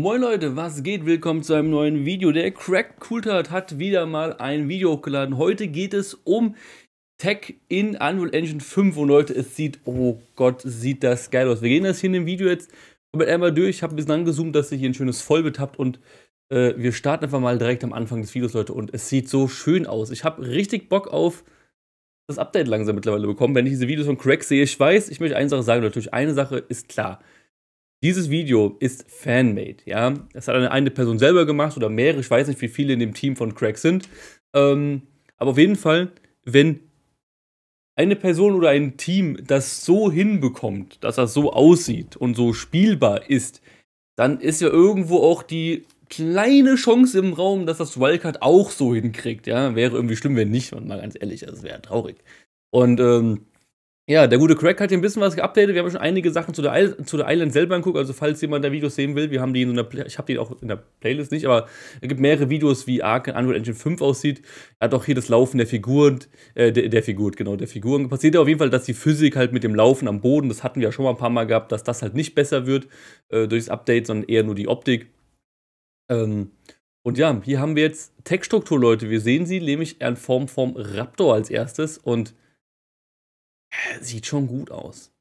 Moin Leute, was geht? Willkommen zu einem neuen Video. Der Crack Coulthard hat wieder mal ein Video hochgeladen. Heute geht es um Tech in Unreal Engine 5 und Leute, es sieht, oh Gott, sieht das geil aus. Wir gehen das hier in dem Video jetzt komplett einmal durch. Ich habe ein bisschen angezoomt, dass ihr hier ein schönes Vollbild habt und äh, wir starten einfach mal direkt am Anfang des Videos, Leute. Und es sieht so schön aus. Ich habe richtig Bock auf das Update langsam mittlerweile bekommen, wenn ich diese Videos von Crack sehe. Ich weiß, ich möchte eine Sache sagen, Natürlich, Eine Sache ist klar. Dieses Video ist fanmade, ja. Das hat eine, eine Person selber gemacht oder mehrere, ich weiß nicht, wie viele in dem Team von Craig sind. Ähm, aber auf jeden Fall, wenn eine Person oder ein Team das so hinbekommt, dass das so aussieht und so spielbar ist, dann ist ja irgendwo auch die kleine Chance im Raum, dass das Wildcard auch so hinkriegt, ja. Wäre irgendwie schlimm, wenn nicht, mal ganz ehrlich, das wäre traurig. Und ähm, ja, der gute Craig hat hier ein bisschen was geupdatet. Wir haben schon einige Sachen zu der, I zu der Island selber angeguckt. Also, falls jemand da Videos sehen will, wir haben die in so einer ich habe die auch in der Playlist nicht, aber es gibt mehrere Videos, wie Ark in Unreal Engine 5 aussieht. Er hat auch hier das Laufen der Figuren, äh, der, der Figur, genau, der Figuren. Passiert ja auf jeden Fall, dass die Physik halt mit dem Laufen am Boden, das hatten wir ja schon mal ein paar Mal gehabt, dass das halt nicht besser wird äh, durch das Update, sondern eher nur die Optik. Ähm, und ja, hier haben wir jetzt Textstruktur, Leute. Wir sehen sie nämlich in Form vom Raptor als erstes und äh, sieht schon gut aus.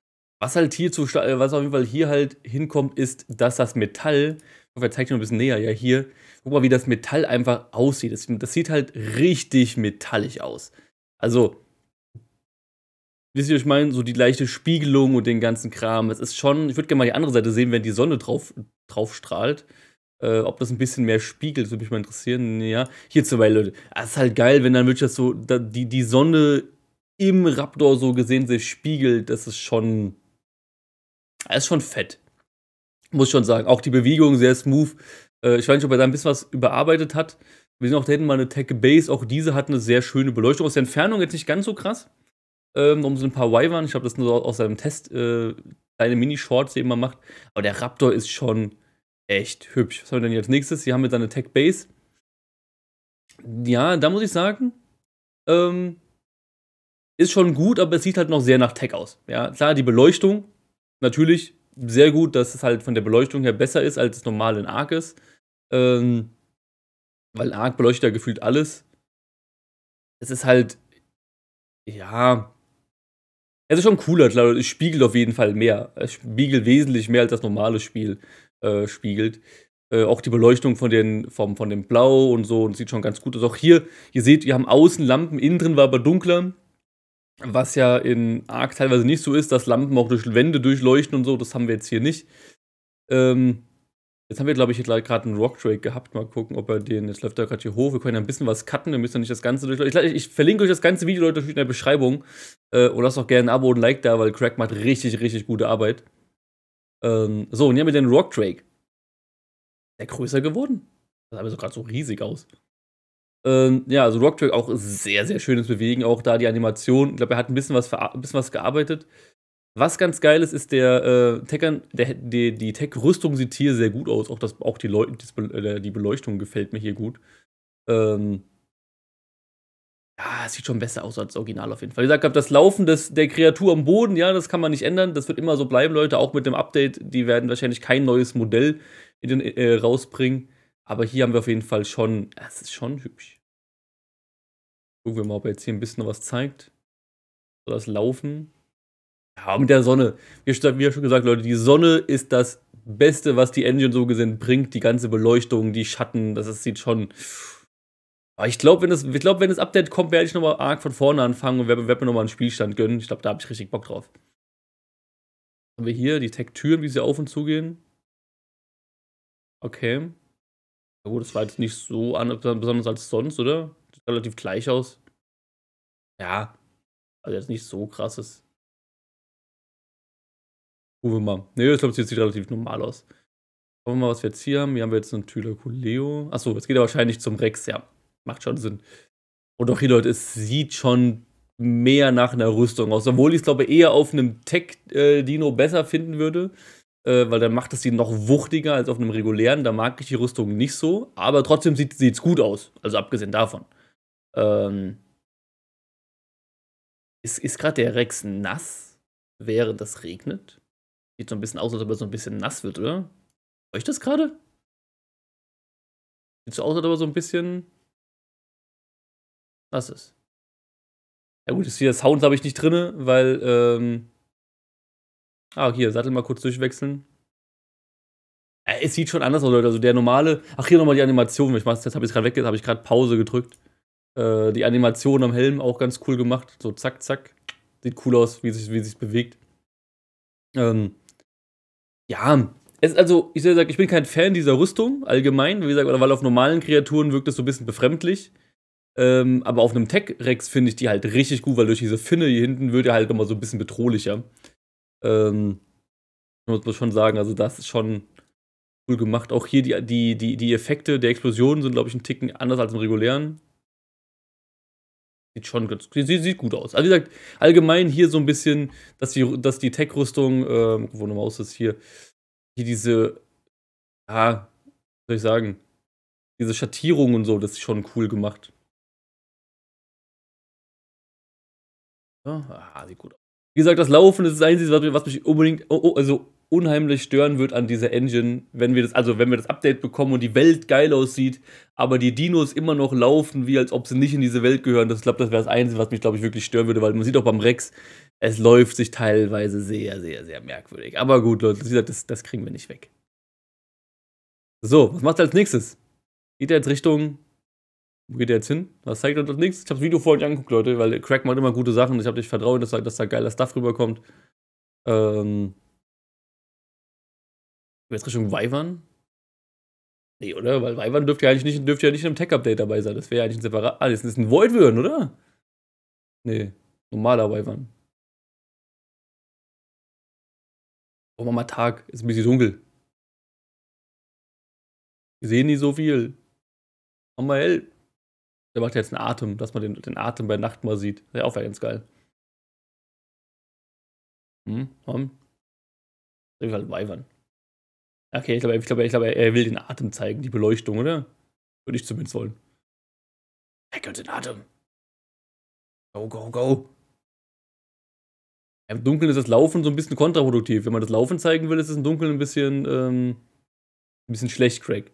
Was halt hier zu, äh, was auf jeden Fall hier halt hinkommt, ist, dass das Metall, ich hoffe, er zeigt noch ein bisschen näher, ja, hier, guck mal, wie das Metall einfach aussieht. Das, das sieht halt richtig metallisch aus. Also, wisst ihr, was ich meine, so die leichte Spiegelung und den ganzen Kram. Es ist schon, ich würde gerne mal die andere Seite sehen, wenn die Sonne drauf, drauf strahlt. Äh, ob das ein bisschen mehr spiegelt, würde mich mal interessieren. Ja, hier zum Leute, das ist halt geil, wenn dann wirklich das so, da, die, die Sonne im Raptor so gesehen sich spiegelt, das ist schon. Er ist schon fett. Muss ich schon sagen. Auch die Bewegung sehr smooth. Äh, ich weiß nicht, ob er da ein bisschen was überarbeitet hat. Wir sehen auch da hinten mal eine Tech Base. Auch diese hat eine sehr schöne Beleuchtung. Aus der Entfernung jetzt nicht ganz so krass. Ähm, darum ein paar Wyvern. Ich habe das nur aus seinem Test, Deine äh, Mini-Shorts, den man macht. Aber der Raptor ist schon echt hübsch. Was haben wir denn hier als nächstes? Hier haben wir eine Tech Base. Ja, da muss ich sagen, ähm, ist schon gut, aber es sieht halt noch sehr nach Tech aus. Ja, klar, die Beleuchtung natürlich sehr gut, dass es halt von der Beleuchtung her besser ist, als es normal in Ark ist. Ähm, weil Ark beleuchtet ja gefühlt alles. Es ist halt, ja, es ist schon cooler, klar, es spiegelt auf jeden Fall mehr. Es spiegelt wesentlich mehr, als das normale Spiel äh, spiegelt. Äh, auch die Beleuchtung von, den, vom, von dem Blau und so, und sieht schon ganz gut aus. Auch hier, ihr seht, wir haben Außenlampen, innen drin war aber dunkler. Was ja in Ark teilweise nicht so ist, dass Lampen auch durch Wände durchleuchten und so, das haben wir jetzt hier nicht. Ähm, jetzt haben wir, glaube ich, gerade einen Rock Drake gehabt. Mal gucken, ob er den. Jetzt läuft er gerade hier hoch. Wir können ja ein bisschen was cutten, wir müssen ja nicht das Ganze durchleuchten. Ich, ich, verlinke euch das ganze Video, Leute, natürlich in der Beschreibung. Äh, und lasst auch gerne ein Abo und ein Like da, weil Crack macht richtig, richtig gute Arbeit. Ähm, so, und hier haben wir den Rock Drake. Der größer geworden. Das sah mir so gerade so riesig aus. Ähm, ja, also Rocktrack auch sehr, sehr schönes Bewegen, auch da die Animation. Ich glaube, er hat ein bisschen was, ein bisschen was gearbeitet. Was ganz geil ist, ist der, äh, Tech, der, die, die Tech-Rüstung sieht hier sehr gut aus. Auch, das, auch die, Leu äh, die Beleuchtung gefällt mir hier gut. Ähm, ja, es sieht schon besser aus als das Original auf jeden Fall. Wie gesagt, das Laufen des, der Kreatur am Boden, ja, das kann man nicht ändern. Das wird immer so bleiben, Leute. Auch mit dem Update, die werden wahrscheinlich kein neues Modell in den, äh, rausbringen. Aber hier haben wir auf jeden Fall schon, es ist schon hübsch. Gucken wir mal, ob er jetzt hier ein bisschen was zeigt. Soll das laufen? Ja, mit der Sonne. Wie, ja schon gesagt, Leute, die Sonne ist das Beste, was die Engine so gesehen bringt. Die ganze Beleuchtung, die Schatten, das, das sieht schon. Aber ich glaube, wenn, das, glaub, wenn das Update kommt, werde ich nochmal arg von vorne anfangen und werde, werde mir nochmal einen Spielstand gönnen. Ich glaube, da habe ich richtig Bock drauf. Haben wir hier die Tech-Türen, wie sie auf und zu gehen? Okay gut, oh, das war jetzt nicht so besonders als sonst, oder? Sieht relativ gleich aus. Ja. Also jetzt nicht so krasses. Gucken wir mal. Ne, ich glaube, es sieht relativ normal aus. Schauen wir mal, was wir jetzt hier haben. Hier haben wir jetzt einen Thylakuleo. Achso, jetzt geht er wahrscheinlich zum Rex, ja. Macht schon Sinn. Und oh auch hier, Leute, es sieht schon mehr nach einer Rüstung aus. Obwohl ich es, glaube eher auf einem Tech-Dino äh, besser finden würde äh, weil dann macht es sie noch wuchtiger als auf einem regulären. Da mag ich die Rüstung nicht so, aber trotzdem sieht es gut aus. Also abgesehen davon. Ähm, ist ist gerade der Rex nass, während das regnet? Sieht so ein bisschen aus, als ob er so ein bisschen nass wird, oder? Euch das gerade? Sieht so aus, als ob er so ein bisschen nass ist. Ja gut, das hier Sounds habe ich nicht drin, weil ähm, Ah, hier, Sattel mal kurz durchwechseln. Äh, es sieht schon anders aus, Leute. Also der normale. Ach, hier nochmal die Animation. Ich mach's, jetzt habe ich gerade weg, habe ich gerade Pause gedrückt. Äh, die Animation am Helm auch ganz cool gemacht. So zack, zack. Sieht cool aus, wie sich, wie sich bewegt. Ähm, ja, es, also ich soll sagen, ich bin kein Fan dieser Rüstung allgemein, wie gesagt, weil auf normalen Kreaturen wirkt es so ein bisschen befremdlich. Ähm, aber auf einem Tech-Rex finde ich die halt richtig gut, weil durch diese Finne hier hinten wird er halt nochmal so ein bisschen bedrohlicher. Ähm, muss man schon sagen, also das ist schon cool gemacht. Auch hier die, die, die, die Effekte der Explosionen sind, glaube ich, ein Ticken anders als im regulären. Sieht schon ganz, sieht, sieht gut aus. Also wie gesagt, allgemein hier so ein bisschen, dass die, dass die Tech-Rüstung, äh, wo eine Maus ist hier, hier diese, ja, soll ich sagen, diese Schattierung und so, das ist schon cool gemacht. Ja, ah, sieht gut aus. Wie gesagt, das Laufen ist das Einzige, was mich unbedingt, oh, oh, also unheimlich stören wird an dieser Engine, wenn wir das, also wenn wir das Update bekommen und die Welt geil aussieht, aber die Dinos immer noch laufen, wie als ob sie nicht in diese Welt gehören. Das glaube, das wäre das Einzige, was mich, glaube ich, wirklich stören würde, weil man sieht auch beim Rex, es läuft sich teilweise sehr, sehr, sehr merkwürdig. Aber gut, Leute, wie gesagt, das, das kriegen wir nicht weg. So, was macht er als nächstes? Geht er jetzt Richtung wo geht der jetzt hin? Was zeigt uns nichts. Ich habe das Video vorher nicht angeguckt, Leute, weil Crack macht immer gute Sachen. Ich habe dich vertraut, dass, dass da geiler Stuff rüberkommt. Ähm. Jetzt Richtung Weivern? Nee, oder? Weil Weivern dürfte ja eigentlich nicht, dürfte ja nicht im Tech-Update dabei sein. Das wäre ja eigentlich ein separat. Ah, das ist ein Voidwürden, oder? Nee, normaler Weivern. Oh, Mama, Tag. Ist ein bisschen dunkel. Wir sehen nicht so viel. Mach mal hell. Der macht ja jetzt einen Atem, dass man den, den Atem bei Nacht mal sieht. Wäre auch ganz geil. Hm, komm. Soll ich halt weibern. Okay, ich glaube, ich glaube, ich glaube, er will den Atem zeigen, die Beleuchtung, oder? Würde ich zumindest wollen. Er uns den Atem. Go, go, go. Im Dunkeln ist das Laufen so ein bisschen kontraproduktiv. Wenn man das Laufen zeigen will, ist es im Dunkeln ein bisschen, ähm, ein bisschen schlecht, Craig.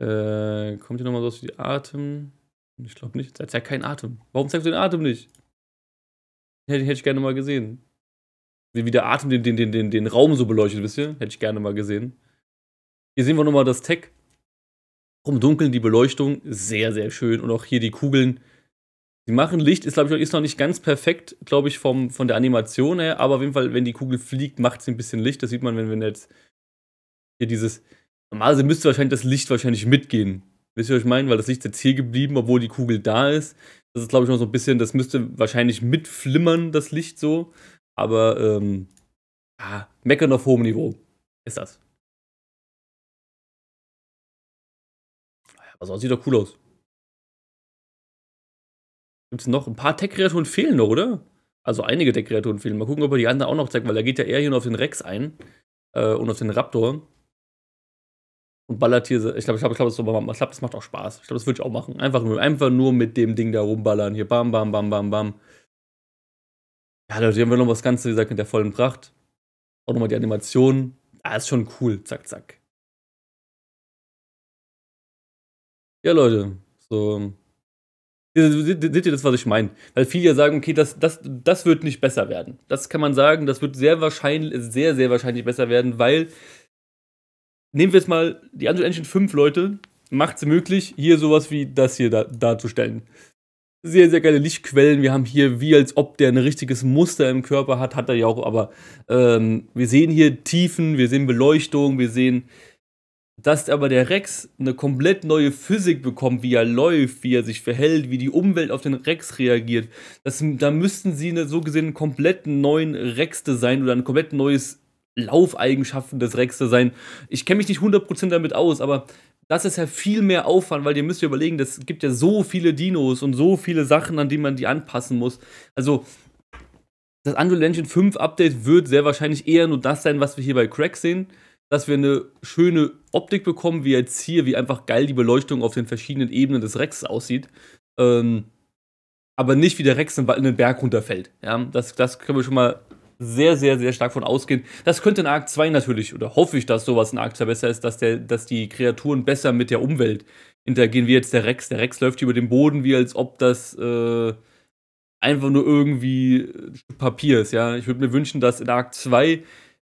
Äh, kommt hier nochmal so aus wie die Atem. Ich glaube nicht. Er hat ja keinen Atem. Warum zeigst du den Atem nicht? Hätte, hätte ich gerne mal gesehen. Wie der Atem den, den, den, den, den Raum so beleuchtet, wisst ihr? Hätte ich gerne mal gesehen. Hier sehen wir nochmal das Tech. Vom Dunkeln die Beleuchtung. Sehr, sehr schön. Und auch hier die Kugeln. Sie machen Licht, ist, glaube ich, ist noch nicht ganz perfekt, glaube ich, vom, von der Animation her, aber auf jeden Fall, wenn die Kugel fliegt, macht sie ein bisschen Licht. Das sieht man, wenn wir jetzt hier dieses. Normalerweise müsste wahrscheinlich das Licht wahrscheinlich mitgehen. Wisst ihr, was ich meine? Weil das Licht ist jetzt hier geblieben, obwohl die Kugel da ist. Das ist, glaube ich, noch so ein bisschen, das müsste wahrscheinlich mitflimmern, das Licht so. Aber, ähm, ah, meckern auf hohem Niveau ist das. Also, sonst sieht doch cool aus. Gibt es noch? Ein paar Tech-Kreaturen fehlen noch, oder? Also einige Tech-Kreaturen fehlen. Mal gucken, ob er die anderen auch noch zeigt, weil er geht ja eher hier nur auf den Rex ein. Äh, und auf den Raptor und ballert hier. Ich glaube, ich glaube, ich glaube, das, glaub, das macht auch Spaß. Ich glaube, das würde ich auch machen. Einfach nur, einfach nur mit dem Ding da rumballern. Hier bam, bam, bam, bam, bam. Ja, Leute, hier haben wir noch was Ganze, wie gesagt, mit der vollen Pracht. Auch nochmal die Animation. Ah, ist schon cool. Zack, zack. Ja, Leute, so. Seht ihr das, was ich meine? Weil viele ja sagen, okay, das, das, das wird nicht besser werden. Das kann man sagen, das wird sehr wahrscheinlich, sehr, sehr wahrscheinlich besser werden, weil nehmen wir jetzt mal die Unreal Engine 5, Leute, macht es möglich, hier sowas wie das hier da, darzustellen. Sehr, sehr geile Lichtquellen. Wir haben hier, wie als ob der ein richtiges Muster im Körper hat, hat er ja auch, aber ähm, wir sehen hier Tiefen, wir sehen Beleuchtung, wir sehen, dass aber der Rex eine komplett neue Physik bekommt, wie er läuft, wie er sich verhält, wie die Umwelt auf den Rex reagiert. Das, da müssten sie eine, so gesehen einen komplett neuen Rex-Design oder ein komplett neues Laufeigenschaften des Rex zu sein. Ich kenne mich nicht 100% damit aus, aber das ist ja viel mehr Aufwand, weil ihr müsst ja überlegen, das gibt ja so viele Dinos und so viele Sachen, an die man die anpassen muss. Also das Unreal Engine 5 Update wird sehr wahrscheinlich eher nur das sein, was wir hier bei Crack sehen, dass wir eine schöne Optik bekommen, wie jetzt hier, wie einfach geil die Beleuchtung auf den verschiedenen Ebenen des Rex aussieht. Ähm, aber nicht wie der Rex in den Berg runterfällt. Ja, das, das können wir schon mal sehr, sehr, sehr stark von ausgehen. Das könnte in Arc 2 natürlich, oder hoffe ich, dass sowas in Arc 2 besser ist, dass, der, dass die Kreaturen besser mit der Umwelt interagieren, wie jetzt der Rex. Der Rex läuft über den Boden, wie als ob das äh, einfach nur irgendwie äh, Papier ist, ja. Ich würde mir wünschen, dass in Arc 2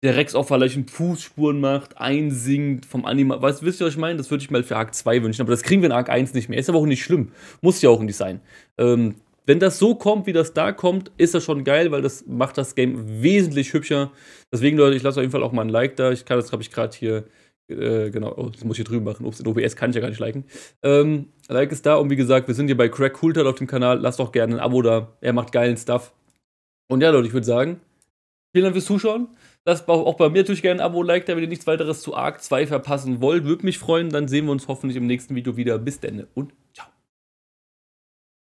der Rex auch vielleicht Fußspuren macht, einsinkt vom Animal. Weißt wisst ihr, was ich meine? Das würde ich mal für Arc 2 wünschen, aber das kriegen wir in Arc 1 nicht mehr. Ist aber auch nicht schlimm. Muss ja auch nicht sein. Ähm, wenn das so kommt, wie das da kommt, ist das schon geil, weil das macht das Game wesentlich hübscher. Deswegen, Leute, ich lasse auf jeden Fall auch mal ein Like da. Ich kann das, glaube ich, gerade hier, äh, genau, oh, das muss ich hier drüben machen. Ups, in OBS kann ich ja gar nicht liken. Ähm, like ist da und wie gesagt, wir sind hier bei Craig Coulthard auf dem Kanal. Lasst doch gerne ein Abo da. Er macht geilen Stuff. Und ja, Leute, ich würde sagen, vielen Dank fürs Zuschauen. Lasst auch bei mir natürlich gerne ein Abo, Like da, wenn ihr nichts weiteres zu Arc 2 verpassen wollt. Würde mich freuen. Dann sehen wir uns hoffentlich im nächsten Video wieder. Bis dann und